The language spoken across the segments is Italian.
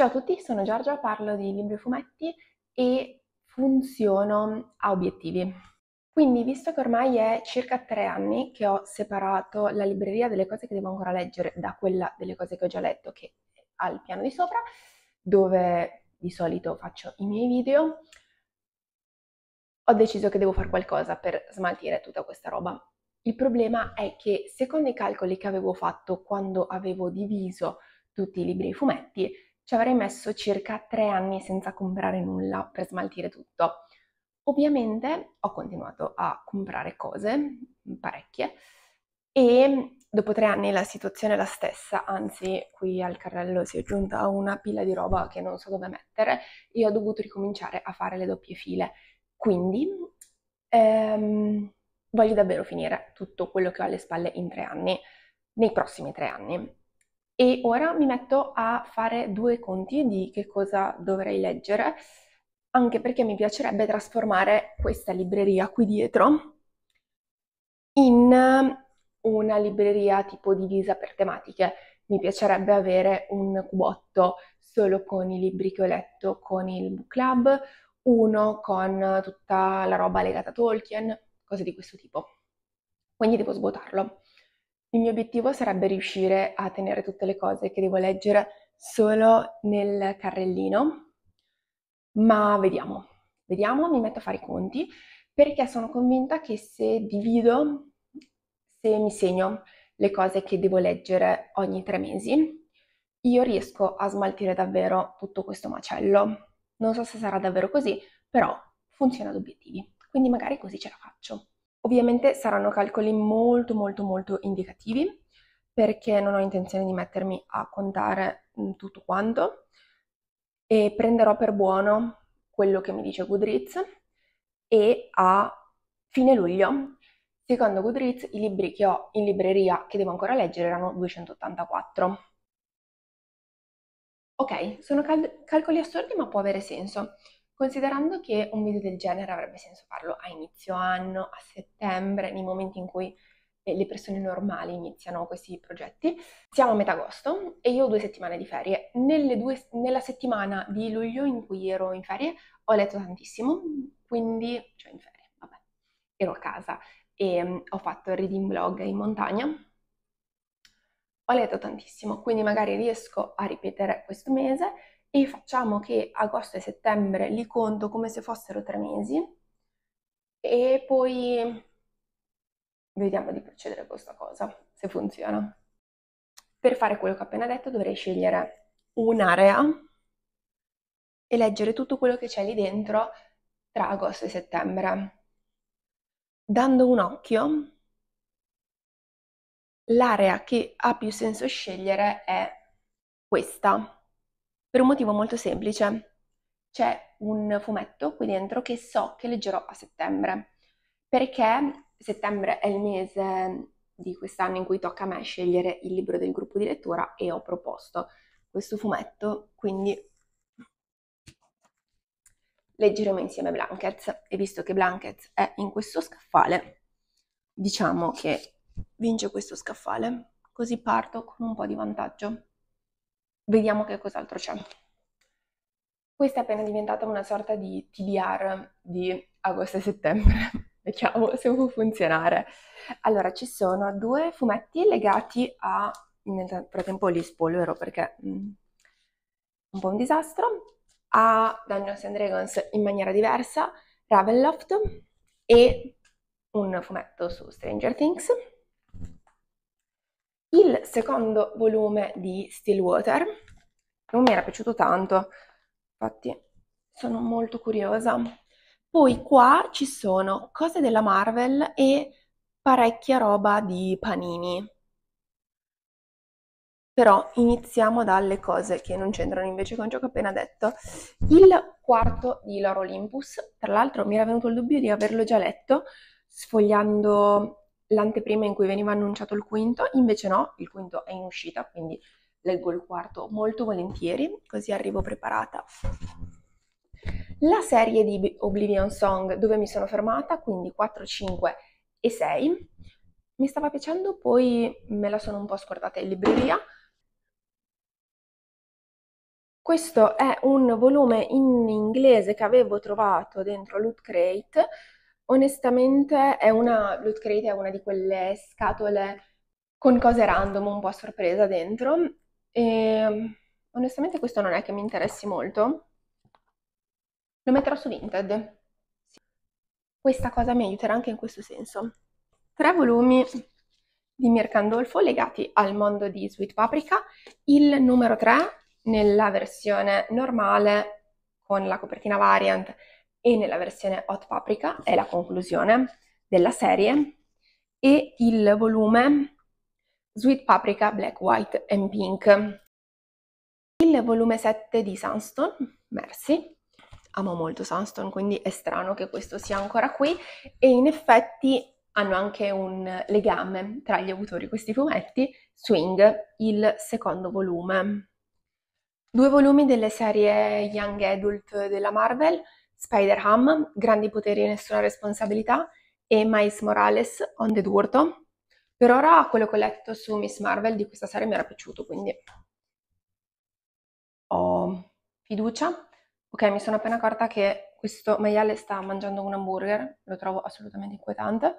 Ciao a tutti, sono Giorgia, parlo di libri e fumetti e funziono a obiettivi. Quindi, visto che ormai è circa tre anni che ho separato la libreria delle cose che devo ancora leggere da quella delle cose che ho già letto, che è al piano di sopra, dove di solito faccio i miei video, ho deciso che devo fare qualcosa per smaltire tutta questa roba. Il problema è che secondo i calcoli che avevo fatto quando avevo diviso tutti i libri e i fumetti, ci avrei messo circa tre anni senza comprare nulla per smaltire tutto. Ovviamente ho continuato a comprare cose, parecchie, e dopo tre anni la situazione è la stessa, anzi qui al carrello si è aggiunta una pila di roba che non so dove mettere e ho dovuto ricominciare a fare le doppie file. Quindi ehm, voglio davvero finire tutto quello che ho alle spalle in tre anni, nei prossimi tre anni. E ora mi metto a fare due conti di che cosa dovrei leggere, anche perché mi piacerebbe trasformare questa libreria qui dietro in eh, una libreria tipo divisa per tematiche. Mi piacerebbe avere un cubotto solo con i libri che ho letto con il book club, uno con tutta la roba legata a Tolkien, cose di questo tipo. Quindi devo svuotarlo. Il mio obiettivo sarebbe riuscire a tenere tutte le cose che devo leggere solo nel carrellino, ma vediamo, vediamo, mi metto a fare i conti perché sono convinta che se divido, se mi segno le cose che devo leggere ogni tre mesi, io riesco a smaltire davvero tutto questo macello. Non so se sarà davvero così, però funziona ad obiettivi, quindi magari così ce la faccio. Ovviamente saranno calcoli molto molto molto indicativi perché non ho intenzione di mettermi a contare tutto quanto e prenderò per buono quello che mi dice Goodreads e a fine luglio, secondo Goodreads, i libri che ho in libreria che devo ancora leggere erano 284. Ok, sono cal- calcoli assurdi ma può avere senso. Considerando che un video del genere avrebbe senso farlo a inizio anno, a settembre, nei momenti in cui eh, le persone normali iniziano questi progetti. Siamo a metà agosto e io ho due settimane di ferie. Due, nella settimana di luglio in cui ero in ferie ho letto tantissimo, quindi, cioè in ferie, vabbè, ero a casa e mm, ho fatto il reading blog in montagna. Ho letto tantissimo, quindi magari riesco a ripetere questo mese e facciamo che agosto e settembre li conto come se fossero tre mesi e poi vediamo di procedere con questa cosa, se funziona. Per fare quello che ho appena detto dovrei scegliere un'area e leggere tutto quello che c'è lì dentro tra agosto e settembre. Dando un occhio, l'area che ha più senso scegliere è questa per un motivo molto semplice. C'è un fumetto qui dentro che so che leggerò a settembre, perché settembre è il mese mm, di quest'anno in cui tocca a me scegliere il libro del gruppo di lettura e ho proposto questo fumetto, quindi leggeremo insieme Blankets e visto che Blankets è in questo scaffale, diciamo che vince questo scaffale, così parto con un po' di vantaggio. Vediamo che cos'altro c'è. Questa è appena diventata una sorta di TBR di agosto e settembre. Vediamo se può funzionare. Allora, ci sono due fumetti legati a... Nel frattempo li spolvero perché è mm, un po' un disastro. A Dungeons and Dragons in maniera diversa, Ravenloft e un fumetto su Stranger Things il secondo volume di Stillwater non mi era piaciuto tanto, infatti sono molto curiosa. Poi qua ci sono cose della Marvel e parecchia roba di panini. Però iniziamo dalle cose che non c'entrano invece con ciò che ho appena detto. Il quarto di Loro Olympus, tra l'altro mi era venuto il dubbio di averlo già letto sfogliando l'anteprima in cui veniva annunciato il quinto, invece no, il quinto è in uscita, quindi leggo il quarto molto volentieri, così arrivo preparata. La serie di Oblivion Song dove mi sono fermata, quindi 4, 5 e 6, mi stava piacendo, poi me la sono un po' scordata in libreria. Questo è un volume in inglese che avevo trovato dentro Loot Crate, Onestamente è una, loot crate è una di quelle scatole con cose random un po' a sorpresa dentro e ehm, onestamente questo non è che mi interessi molto. Lo metterò su Vinted. Questa cosa mi aiuterà anche in questo senso. Tre volumi di Mircandolfo legati al mondo di Sweet Paprika, il numero 3 nella versione normale con la copertina variant e nella versione Hot Paprika è la conclusione della serie e il volume Sweet Paprika Black, White and Pink. Il volume 7 di Sunstone, Mercy, amo molto Sunstone quindi è strano che questo sia ancora qui e in effetti hanno anche un legame tra gli autori questi fumetti, Swing, il secondo volume. Due volumi delle serie Young Adult della Marvel, Spider-Ham, Grandi poteri e nessuna responsabilità e Miles Morales, On the d'urto. Per ora quello che ho letto su Miss Marvel di questa serie mi era piaciuto, quindi ho fiducia. Ok, mi sono appena accorta che questo maiale sta mangiando un hamburger, lo trovo assolutamente inquietante,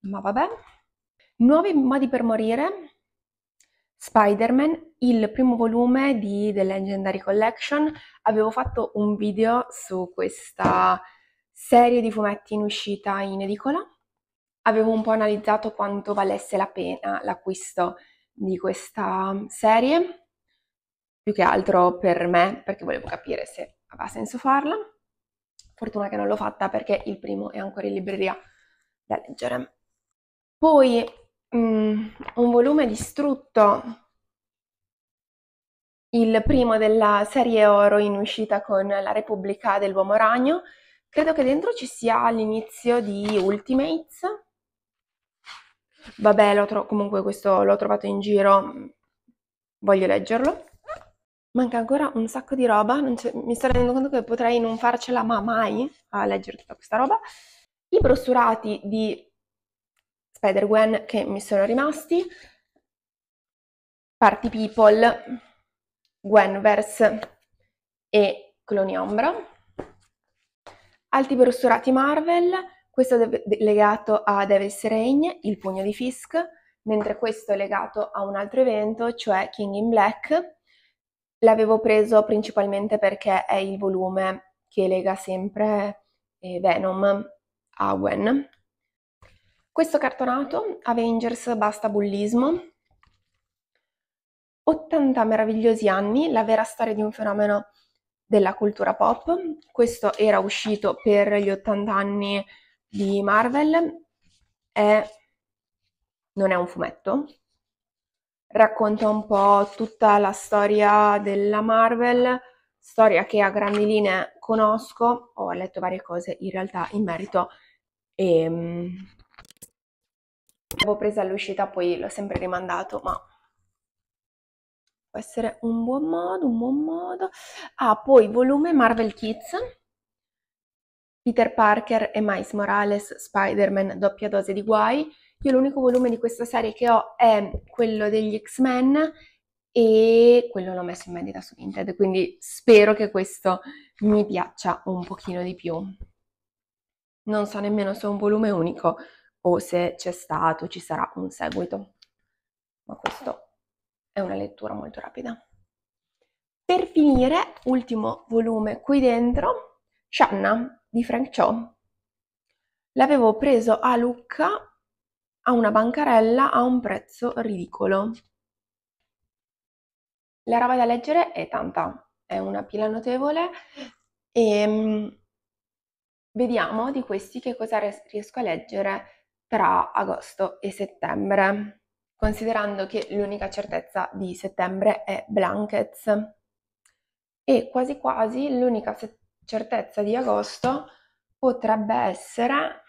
ma vabbè. Nuovi modi per morire, Spider-Man, il primo volume di The Legendary Collection, avevo fatto un video su questa serie di fumetti in uscita in edicola. Avevo un po' analizzato quanto valesse la pena l'acquisto di questa mm, serie, più che altro per me, perché volevo capire se aveva senso farla. Fortuna che non l'ho fatta perché il primo è ancora in libreria da leggere. Poi Mm, un volume distrutto, il primo della serie oro in uscita con la Repubblica dell'Uomo Ragno. Credo che dentro ci sia l'inizio di Ultimates. Vabbè, tro- comunque questo l'ho trovato in giro, mm, voglio leggerlo. Manca ancora un sacco di roba, mi sto rendendo conto che potrei non farcela ma mai a leggere tutta questa roba. I brossurati di Spider-Gwen che mi sono rimasti, Party People, Gwenverse e Cloni Ombra. Altri perosturati Marvel, questo è legato a Devil's Reign, Il Pugno di Fisk, mentre questo è legato a un altro evento, cioè King in Black. L'avevo preso principalmente perché è il volume che lega sempre eh, Venom a Gwen questo cartonato, Avengers Basta Bullismo, 80 meravigliosi anni, la vera storia di un fenomeno della cultura pop. Questo era uscito per gli 80 anni di Marvel. È... Non è un fumetto. Racconta un po' tutta la storia della Marvel, storia che a grandi linee conosco, ho letto varie cose in realtà in merito e ehm, L'avevo presa all'uscita, poi l'ho sempre rimandato, ma può essere un buon modo, un buon modo. Ah, poi volume Marvel Kids, Peter Parker e Miles Morales, Spider-Man, doppia dose di guai. Io l'unico volume di questa serie che ho è quello degli X-Men e quello l'ho messo in vendita su Vinted, quindi spero che questo mi piaccia un pochino di più. Non so nemmeno se è un volume unico, o se c'è stato, ci sarà un seguito. Ma questo è una lettura molto rapida. Per finire, ultimo volume qui dentro, Shanna di Frank Cho. L'avevo preso a Lucca a una bancarella a un prezzo ridicolo. La roba da leggere è tanta, è una pila notevole e ehm, vediamo di questi che cosa riesco a leggere tra agosto e settembre, considerando che l'unica certezza di settembre è blankets e quasi quasi l'unica certezza di agosto potrebbe essere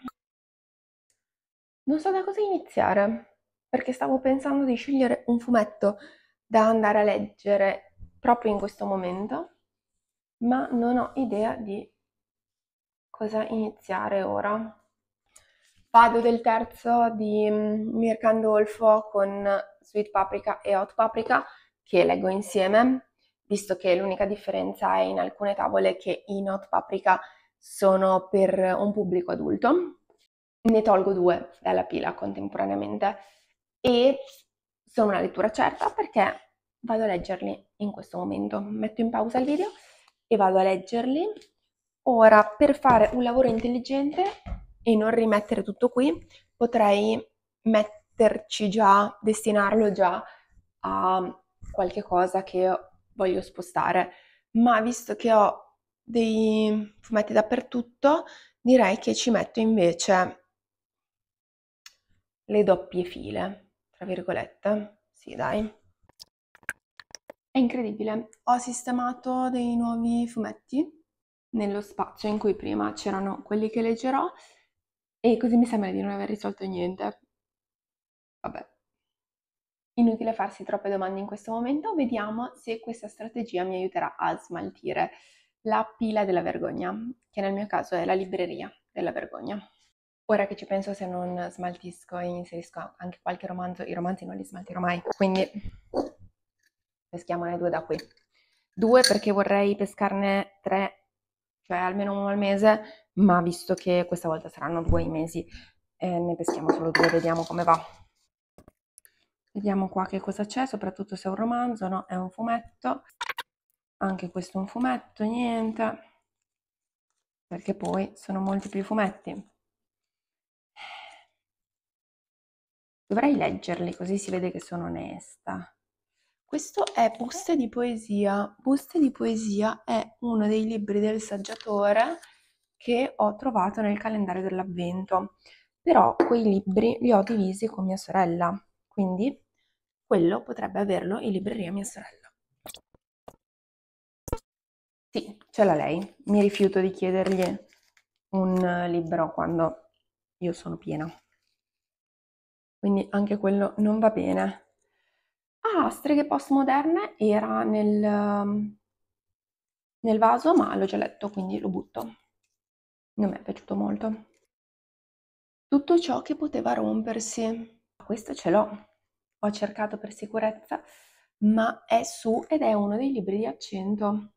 non so da cosa iniziare perché stavo pensando di scegliere un fumetto da andare a leggere proprio in questo momento ma non ho idea di cosa iniziare ora Vado del terzo di mm, Mir Dolfo con Sweet Paprika e Hot Paprika che leggo insieme, visto che l'unica differenza è in alcune tavole che in Hot Paprika sono per un pubblico adulto. Ne tolgo due dalla pila contemporaneamente e sono una lettura certa perché vado a leggerli in questo momento. Metto in pausa il video e vado a leggerli. Ora, per fare un lavoro intelligente, e non rimettere tutto qui, potrei metterci già, destinarlo già a qualche cosa che voglio spostare. Ma visto che ho dei fumetti dappertutto, direi che ci metto invece le doppie file, tra virgolette. Sì, dai. È incredibile, ho sistemato dei nuovi fumetti nello spazio in cui prima c'erano quelli che leggerò e così mi sembra di non aver risolto niente. Vabbè. Inutile farsi troppe domande in questo momento, vediamo se questa strategia mi aiuterà a smaltire la pila della vergogna, che nel mio caso è la libreria della vergogna. Ora che ci penso, se non smaltisco e inserisco anche qualche romanzo, i romanzi non li smaltirò mai, quindi peschiamone due da qui. Due perché vorrei pescarne tre cioè almeno uno al mese, ma visto che questa volta saranno due i mesi, eh, ne peschiamo solo due, vediamo come va. Vediamo qua che cosa c'è, soprattutto se è un romanzo, no? È un fumetto. Anche questo è un fumetto, niente. Perché poi sono molti più fumetti. Dovrei leggerli così si vede che sono onesta. Questo è Buste di poesia. Buste di poesia è uno dei libri del saggiatore che ho trovato nel calendario dell'avvento. Però quei libri li ho divisi con mia sorella, quindi quello potrebbe averlo in libreria mia sorella. Sì, ce l'ha lei. Mi rifiuto di chiedergli un libro quando io sono piena. Quindi anche quello non va bene. Ah, Streghe postmoderne era nel, ehm, nel vaso, ma l'ho già letto, quindi lo butto. Non mi è piaciuto molto. Tutto ciò che poteva rompersi. Questo ce l'ho. Ho cercato per sicurezza, ma è su ed è uno dei libri di accento.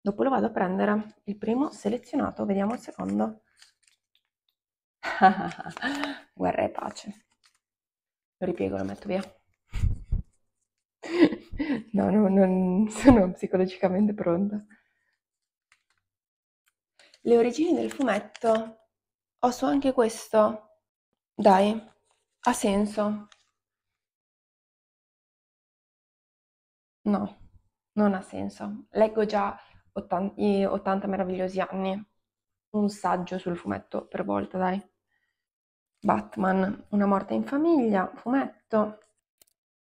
Dopo lo vado a prendere. Il primo selezionato, vediamo il secondo. Guerra e pace. Lo ripiego, lo metto via. No, no, non sono psicologicamente pronta. Le origini del fumetto. Ho Osso anche questo. Dai, ha senso. No, non ha senso. Leggo già i 80 meravigliosi anni. Un saggio sul fumetto per volta, dai. Batman, una morte in famiglia, fumetto,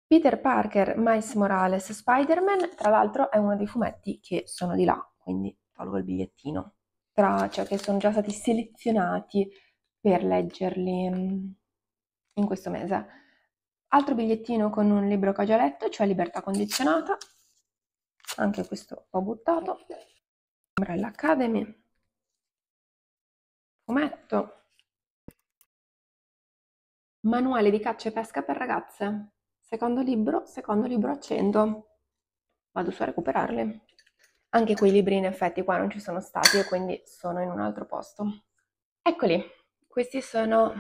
Peter Parker, Miles Morales, Spider-Man, tra l'altro è uno dei fumetti che sono di là, quindi tolgo il bigliettino. Tra, cioè che sono già stati selezionati per leggerli mm, in questo mese. Altro bigliettino con un libro che ho già letto, cioè Libertà condizionata. Anche questo ho buttato. Umbrella Academy. Fumetto. Manuale di caccia e pesca per ragazze Secondo libro, secondo libro accendo. Vado su a recuperarli. Anche quei libri in effetti qua non ci sono stati e quindi sono in un altro posto. Eccoli, questi sono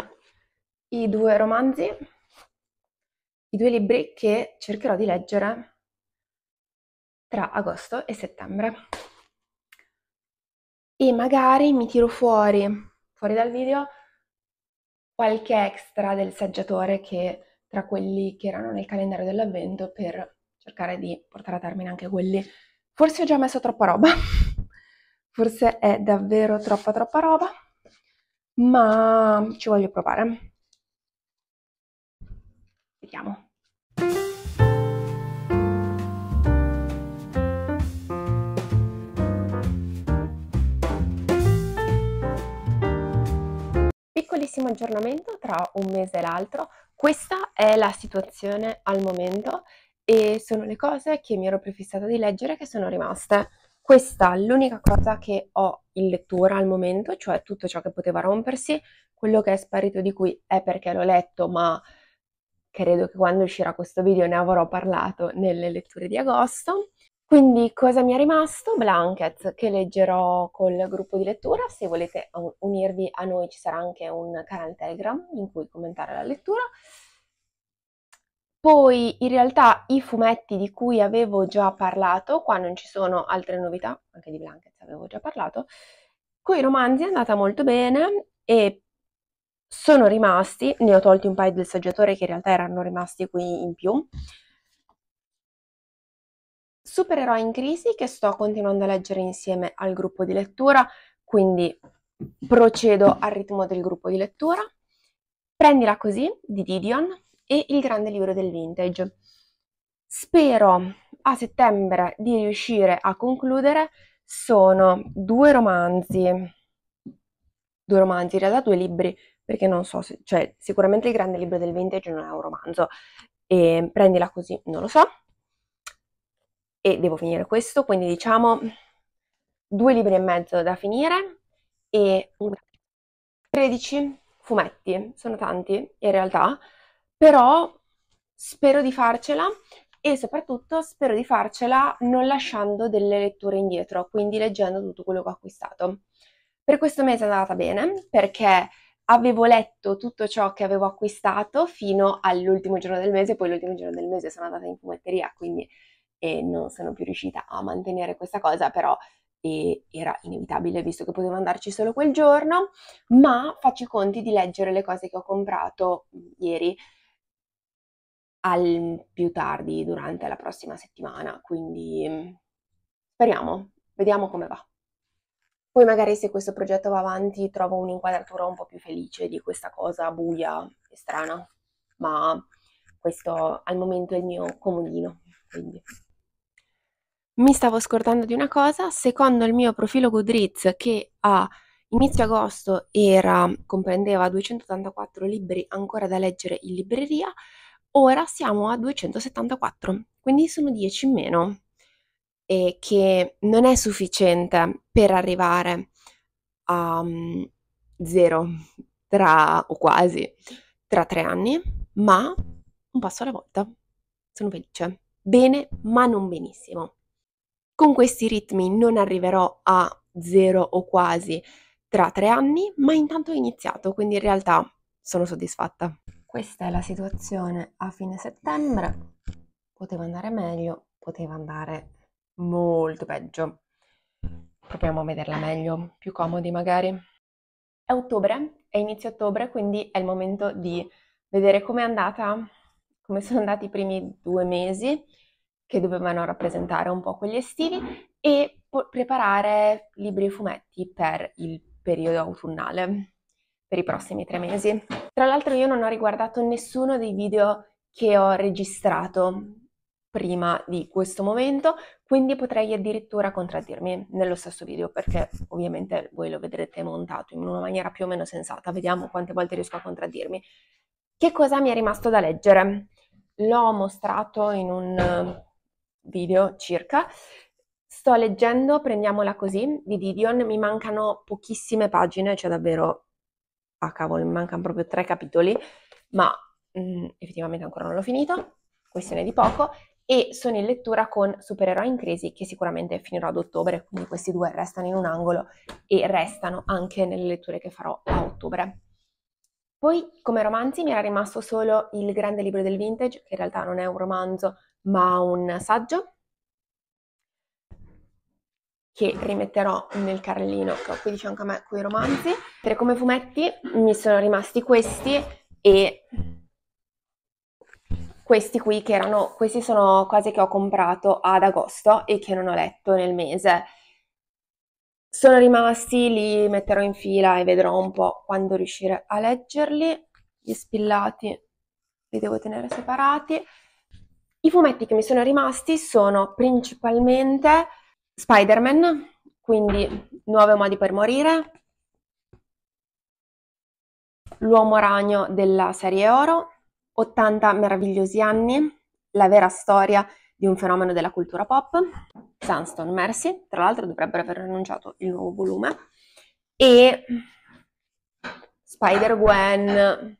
i due romanzi, i due libri che cercherò di leggere tra agosto e settembre. E magari mi tiro fuori, fuori dal video, qualche extra del saggiatore che tra quelli che erano nel calendario dell'avvento per cercare di portare a termine anche quelli. Forse ho già messo troppa roba, forse è davvero troppa troppa roba, ma ci voglio provare. Vediamo. piccolissimo aggiornamento tra un mese e l'altro. Questa è la situazione al momento e sono le cose che mi ero prefissata di leggere che sono rimaste. Questa è l'unica cosa che ho in lettura al momento, cioè tutto ciò che poteva rompersi, quello che è sparito di qui è perché l'ho letto, ma credo che quando uscirà questo video ne avrò parlato nelle letture di agosto. Quindi cosa mi è rimasto? Blanket, che leggerò col gruppo di lettura. Se volete unirvi a noi ci sarà anche un canale Telegram in cui commentare la lettura. Poi in realtà i fumetti di cui avevo già parlato, qua non ci sono altre novità, anche di Blanket avevo già parlato, coi romanzi è andata molto bene e sono rimasti, ne ho tolti un paio del saggiatore che in realtà erano rimasti qui in più, Supereroi in crisi che sto continuando a leggere insieme al gruppo di lettura, quindi procedo al ritmo del gruppo di lettura. Prendila così di Didion e il grande libro del vintage. Spero a settembre di riuscire a concludere. Sono due romanzi, due romanzi, in realtà due libri, perché non so se, cioè sicuramente il grande libro del vintage non è un romanzo, e prendila così, non lo so e devo finire questo, quindi diciamo due libri e mezzo da finire e 13 fumetti, sono tanti in realtà, però spero di farcela e soprattutto spero di farcela non lasciando delle letture indietro, quindi leggendo tutto quello che ho acquistato. Per questo mese è andata bene perché avevo letto tutto ciò che avevo acquistato fino all'ultimo giorno del mese, poi l'ultimo giorno del mese sono andata in fumetteria, quindi e non sono più riuscita a mantenere questa cosa, però eh, era inevitabile visto che potevo andarci solo quel giorno, ma faccio i conti di leggere le cose che ho comprato mm, ieri al più tardi durante la prossima settimana, quindi mm, speriamo, vediamo come va. Poi magari se questo progetto va avanti trovo un'inquadratura un po' più felice di questa cosa buia e strana, ma questo al momento è il mio comodino, quindi mi stavo scordando di una cosa, secondo il mio profilo Goodreads che a inizio agosto era, comprendeva 284 libri ancora da leggere in libreria, ora siamo a 274, quindi sono 10 in meno, e che non è sufficiente per arrivare a mm, zero tra o quasi tra tre anni, ma un passo alla volta. Sono felice. Bene, ma non benissimo. Con questi ritmi non arriverò a zero o quasi tra tre anni, ma intanto ho iniziato, quindi in realtà sono soddisfatta. Questa è la situazione a fine settembre. Poteva andare meglio, poteva andare molto peggio. Proviamo a vederla meglio, più comodi magari. È ottobre, è inizio ottobre, quindi è il momento di vedere com'è andata, come sono andati i primi due mesi che dovevano rappresentare un po' quelli estivi, e po- preparare libri e fumetti per il periodo autunnale, per i prossimi tre mesi. Tra l'altro io non ho riguardato nessuno dei video che ho registrato prima di questo momento, quindi potrei addirittura contraddirmi nello stesso video perché ovviamente voi lo vedrete montato in una maniera più o meno sensata, vediamo quante volte riesco a contraddirmi. Che cosa mi è rimasto da leggere? L'ho mostrato in un video circa. Sto leggendo Prendiamola così di Didion, mi mancano pochissime pagine, cioè davvero, ah cavolo, mi mancano proprio tre capitoli, ma mh, mm, effettivamente ancora non l'ho finito, questione di poco, e sono in lettura con Supereroi in crisi che sicuramente finirò ad ottobre, quindi questi due restano in un angolo e restano anche nelle letture che farò a ottobre. Poi come romanzi mi era rimasto solo Il grande libro del vintage, che in realtà non è un romanzo, ma un saggio che rimetterò nel carrellino che ho qui di diciamo, fianco a me con i romanzi. Per come fumetti mi sono rimasti questi e questi qui che erano, questi sono cose che ho comprato ad agosto e che non ho letto nel mese. Sono rimasti, li metterò in fila e vedrò un po' quando riuscire a leggerli. Gli spillati li devo tenere separati. I fumetti che mi sono rimasti sono principalmente Spider-Man, quindi Nuove modi per morire, L'uomo ragno della serie Oro, 80 meravigliosi anni, la vera storia di un fenomeno della cultura pop, Sunstone Mercy, tra l'altro dovrebbero aver annunciato il nuovo volume, e Spider-Gwen,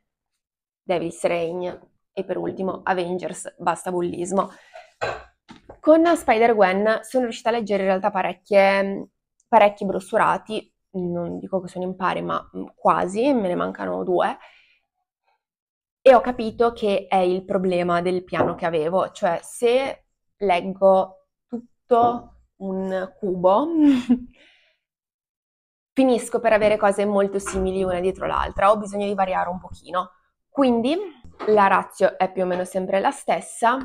Devil's Reign, e per ultimo Avengers, basta bullismo. Con Spider-Gwen sono riuscita a leggere in realtà parecchi brossurati, non dico che sono in pari, ma quasi, me ne mancano due. E ho capito che è il problema del piano che avevo, cioè se leggo tutto un cubo, finisco per avere cose molto simili una dietro l'altra, ho bisogno di variare un pochino. Quindi la ratio è più o meno sempre la stessa,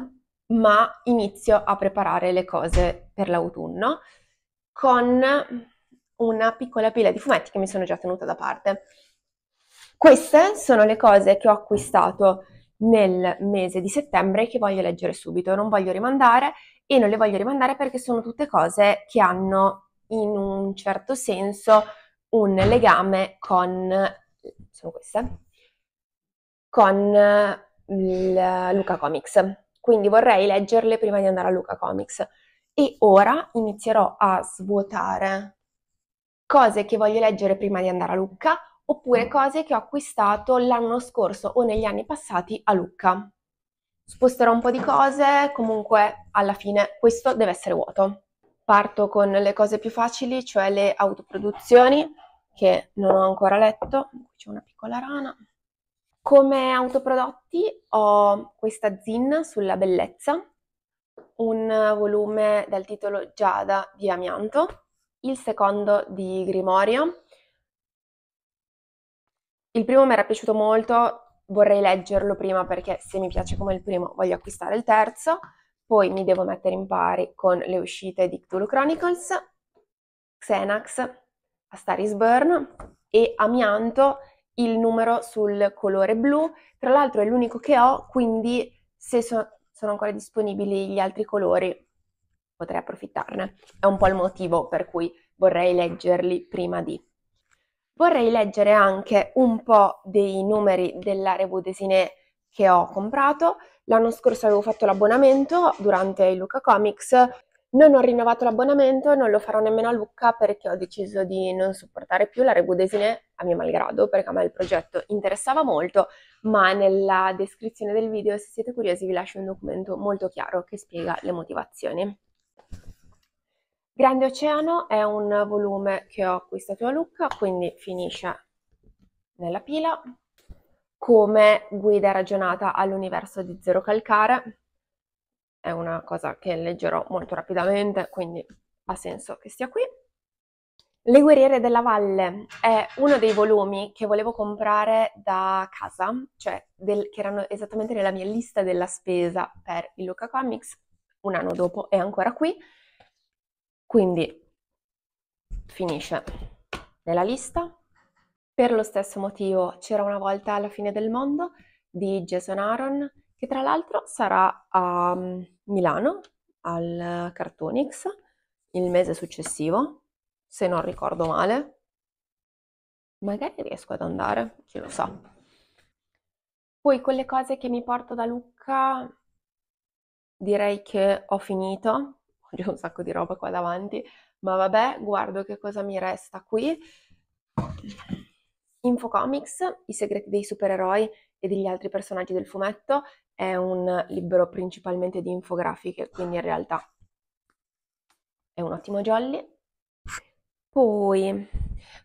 ma inizio a preparare le cose per l'autunno con una piccola pila di fumetti che mi sono già tenuta da parte. Queste sono le cose che ho acquistato nel mese di settembre che voglio leggere subito, non voglio rimandare e non le voglio rimandare perché sono tutte cose che hanno in un certo senso un legame con sono queste con eh, Luca Comics. Quindi vorrei leggerle prima di andare a Luca Comics. E ora inizierò a svuotare cose che voglio leggere prima di andare a Lucca oppure cose che ho acquistato l'anno scorso o negli anni passati a Lucca. Sposterò un po' di cose, comunque alla fine questo deve essere vuoto. Parto con le cose più facili, cioè le autoproduzioni, che non ho ancora letto. C'è una piccola rana. Come autoprodotti ho questa Zin sulla bellezza, un volume dal titolo Giada di Amianto, il secondo di Grimorio. Il primo mi era piaciuto molto, vorrei leggerlo prima perché se mi piace come il primo voglio acquistare il terzo, poi mi devo mettere in pari con le uscite di Cthulhu Chronicles, Xenax, Astaris Burn e Amianto il numero sul colore blu, tra l'altro è l'unico che ho, quindi se so, sono ancora disponibili gli altri colori potrei approfittarne. È un po' il motivo per cui vorrei leggerli prima di. Vorrei leggere anche un po' dei numeri della Revue che ho comprato. L'anno scorso avevo fatto l'abbonamento durante il Luca Comics non ho rinnovato l'abbonamento non lo farò nemmeno a Lucca perché ho deciso di non supportare più la Rebudesine a mio malgrado perché a me il progetto interessava molto, ma nella descrizione del video se siete curiosi vi lascio un documento molto chiaro che spiega le motivazioni. Grande Oceano è un volume che ho acquistato a Lucca, quindi finisce nella pila come guida ragionata all'universo di Zero Calcare è una cosa che leggerò molto rapidamente, quindi ha senso che stia qui. Le guerriere della valle è uno dei volumi che volevo comprare da casa, cioè del, che erano esattamente nella mia lista della spesa per il Luca Comics, un anno dopo è ancora qui, quindi finisce nella lista. Per lo stesso motivo c'era una volta alla fine del mondo di Jason Aaron, che tra l'altro sarà um, Milano al Cartoonix il mese successivo, se non ricordo male. Magari riesco ad andare, chi lo sa. Poi con le cose che mi porto da Lucca direi che ho finito. Ho un sacco di roba qua davanti, ma vabbè, guardo che cosa mi resta qui. Infocomics, i segreti dei supereroi e degli altri personaggi del fumetto è un libro principalmente di infografiche, quindi in realtà è un ottimo jolly. Poi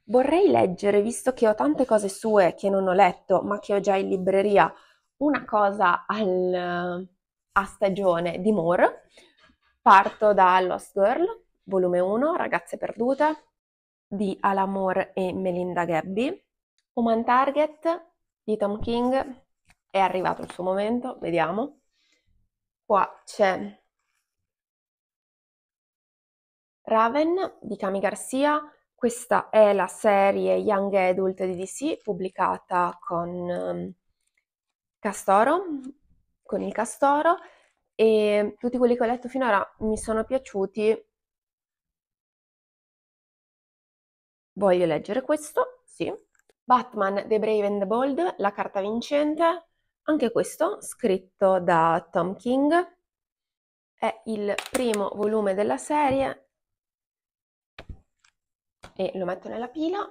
vorrei leggere, visto che ho tante cose sue che non ho letto, ma che ho già in libreria, una cosa al, a stagione di Moore. Parto da Lost Girl, volume 1, Ragazze perdute, di Alan Moore e Melinda Gabby, Human Target di Tom King, è arrivato il suo momento, vediamo. Qua c'è Raven di Cami Garcia, questa è la serie Young Adult di DC pubblicata con ehm, Castoro, con il Castoro e tutti quelli che ho letto finora mi sono piaciuti. Voglio leggere questo, sì. Batman, The Brave and the Bold, La carta vincente, anche questo, scritto da Tom King, è il primo volume della serie e lo metto nella pila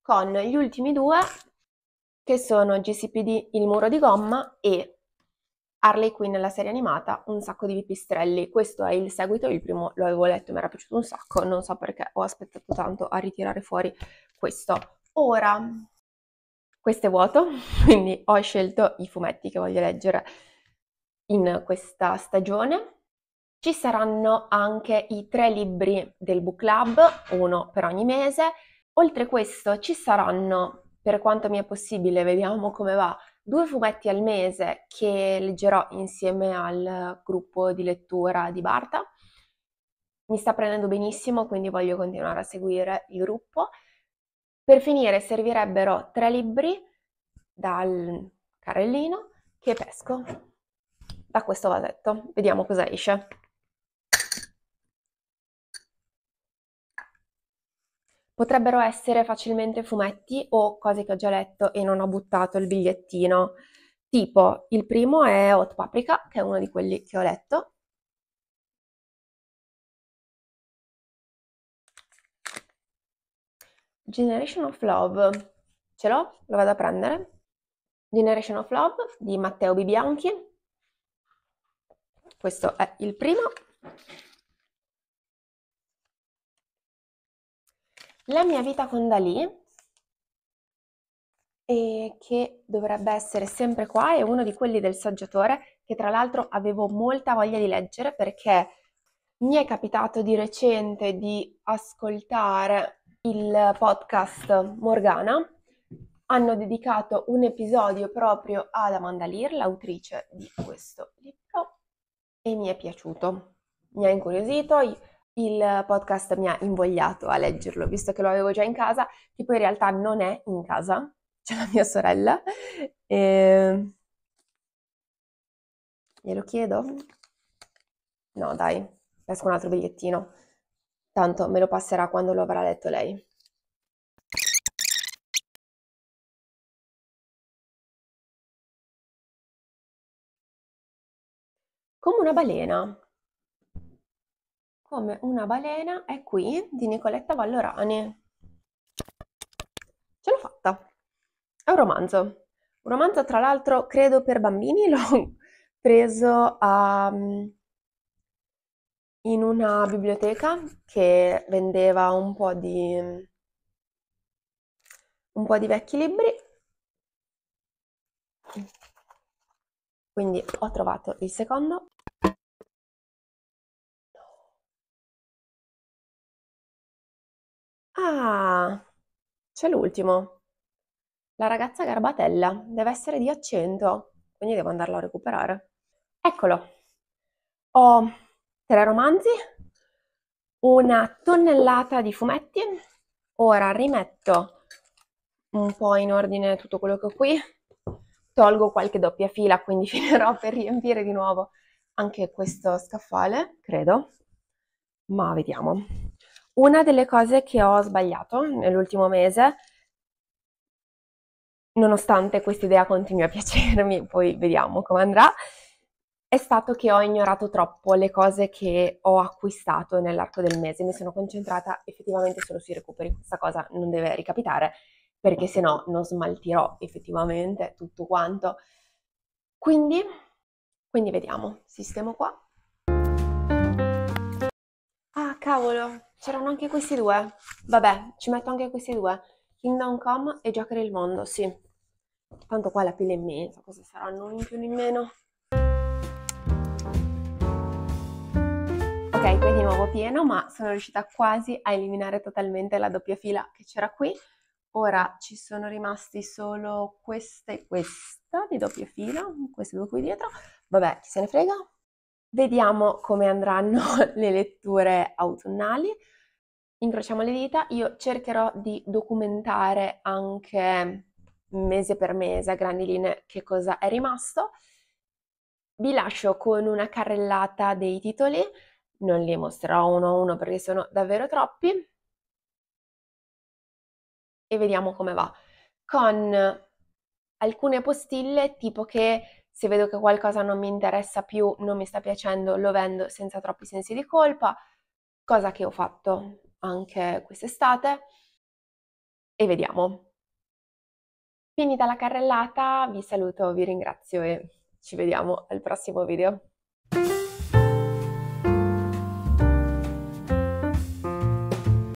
con gli ultimi due che sono GCPD Il muro di gomma e Harley Quinn la serie animata Un sacco di pipistrelli. Questo è il seguito, il primo lo avevo letto, e mi era piaciuto un sacco, non so perché ho aspettato tanto a ritirare fuori questo. Ora questo è vuoto, quindi ho scelto i fumetti che voglio leggere in questa stagione. Ci saranno anche i tre libri del book club, uno per ogni mese. Oltre questo ci saranno, per quanto mi è possibile, vediamo come va, due fumetti al mese che leggerò insieme al gruppo di lettura di Barta. Mi sta prendendo benissimo, quindi voglio continuare a seguire il gruppo. Per finire servirebbero tre libri dal carrellino che pesco da questo vasetto. Vediamo cosa esce. Potrebbero essere facilmente fumetti o cose che ho già letto e non ho buttato il bigliettino. Tipo, il primo è Hot Paprika, che è uno di quelli che ho letto, Generation of Love, ce l'ho? Lo vado a prendere. Generation of Love di Matteo Bibianchi. Questo è il primo. La mia vita con Dalì, e che dovrebbe essere sempre qua, è uno di quelli del saggiatore che tra l'altro avevo molta voglia di leggere perché mi è capitato di recente di ascoltare il podcast Morgana hanno dedicato un episodio proprio ad Amanda Lear, l'autrice di questo libro, e mi è piaciuto. Mi ha incuriosito, il podcast mi ha invogliato a leggerlo, visto che lo avevo già in casa, che poi in realtà non è in casa, c'è la mia sorella. E... Glielo chiedo? No, dai, pesco un altro bigliettino. Tanto me lo passerà quando lo avrà letto lei. Come una balena. Come una balena è qui di Nicoletta Vallorani. Ce l'ho fatta. È un romanzo. Un romanzo, tra l'altro, credo per bambini, l'ho preso a mm, in una biblioteca che vendeva un po' di, un po' di vecchi libri. Quindi ho trovato il secondo. Ah, c'è l'ultimo. La ragazza garbatella deve essere di accento, quindi devo andarlo a recuperare. Eccolo. Ho tre romanzi, una tonnellata di fumetti. Ora rimetto un po' in ordine tutto quello che ho qui, tolgo qualche doppia fila, quindi finirò per riempire di nuovo anche questo scaffale, credo, ma vediamo. Una delle cose che ho sbagliato nell'ultimo mese, nonostante questa idea continui a piacermi, poi vediamo come andrà, è stato che ho ignorato troppo le cose che ho acquistato nell'arco del mese, mi sono concentrata effettivamente solo sui recuperi, questa cosa non deve ricapitare perché se no non smaltirò effettivamente tutto quanto. Quindi, quindi vediamo, sistemo qua. Ah cavolo, c'erano anche questi due, vabbè ci metto anche questi due, Kingdom Come e Giocare il Mondo, sì. Tanto qua la pelle è immensa, cosa saranno in più né in meno? Ok, qui di nuovo pieno, ma sono riuscita quasi a eliminare totalmente la doppia fila che c'era qui. Ora ci sono rimasti solo queste e questa di doppia fila, queste due qui dietro. Vabbè, chi se ne frega. Vediamo come andranno le letture autunnali. Incrociamo le dita, io cercherò di documentare anche mese per mese a grandi linee che cosa è rimasto. Vi lascio con una carrellata dei titoli non li mostrerò uno a uno perché sono davvero troppi e vediamo come va con alcune postille tipo che se vedo che qualcosa non mi interessa più, non mi sta piacendo, lo vendo senza troppi sensi di colpa, cosa che ho fatto anche quest'estate e vediamo. Finita la carrellata, vi saluto, vi ringrazio e ci vediamo al prossimo video.